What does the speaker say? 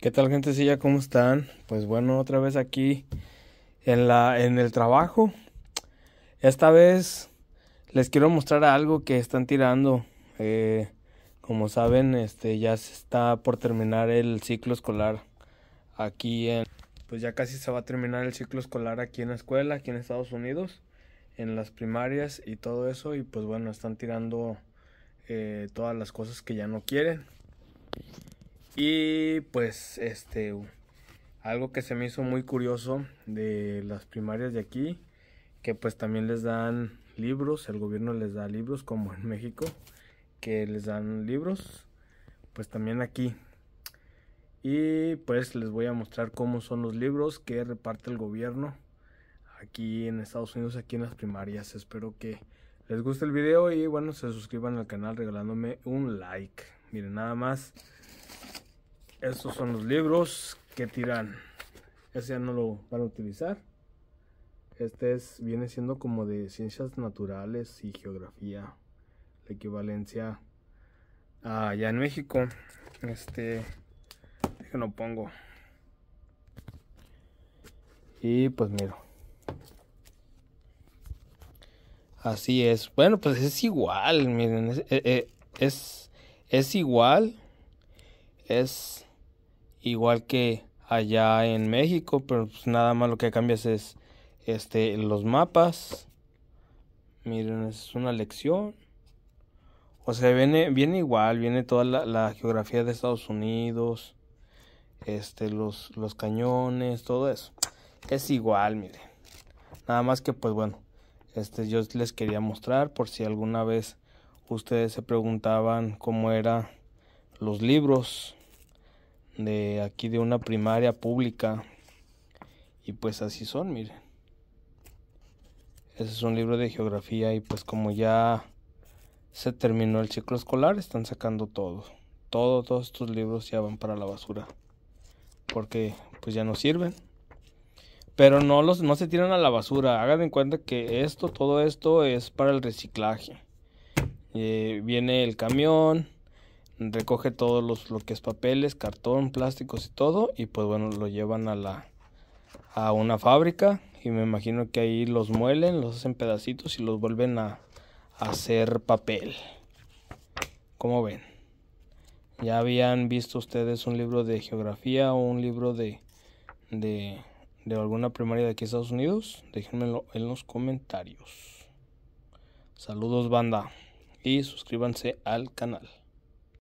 ¿Qué tal gente, ya ¿Cómo están? Pues bueno, otra vez aquí en, la, en el trabajo. Esta vez les quiero mostrar algo que están tirando. Eh, como saben, este ya se está por terminar el ciclo escolar aquí en... Pues ya casi se va a terminar el ciclo escolar aquí en la escuela, aquí en Estados Unidos, en las primarias y todo eso. Y pues bueno, están tirando eh, todas las cosas que ya no quieren y pues este algo que se me hizo muy curioso de las primarias de aquí, que pues también les dan libros, el gobierno les da libros como en México, que les dan libros, pues también aquí. Y pues les voy a mostrar cómo son los libros que reparte el gobierno aquí en Estados Unidos, aquí en las primarias. Espero que les guste el video y bueno, se suscriban al canal regalándome un like. Miren, nada más. Estos son los libros que tiran. Este ya no lo van a utilizar. Este es, viene siendo como de ciencias naturales y geografía. La equivalencia allá en México. Este, no pongo. Y pues miro. Así es. Bueno, pues es igual, miren. es, eh, eh, es igual. Es igual que allá en México, pero pues nada más lo que cambias es este los mapas. Miren, es una lección. O sea, viene, viene igual, viene toda la, geografía de Estados Unidos, este, los, los cañones, todo eso. Es igual, miren. Nada más que pues bueno, este yo les quería mostrar por si alguna vez ustedes se preguntaban cómo eran los libros de aquí de una primaria pública. Y pues así son, miren. Ese es un libro de geografía y pues como ya se terminó el ciclo escolar, están sacando todo. Todo, todos estos libros ya van para la basura. Porque pues ya no sirven. Pero no los no se tiran a la basura. Hagan en cuenta que esto, todo esto es para el reciclaje. Eh, viene el camión, recoge todos los lo que es papeles, cartón, plásticos y todo y pues bueno, lo llevan a la a una fábrica y me imagino que ahí los muelen, los hacen pedacitos y los vuelven a, hacer papel. Como ven? Ya habían visto ustedes un libro de geografía o un libro de de, de alguna primaria de aquí de Estados Unidos, déjenmelo en los comentarios. Saludos banda y suscríbanse al canal.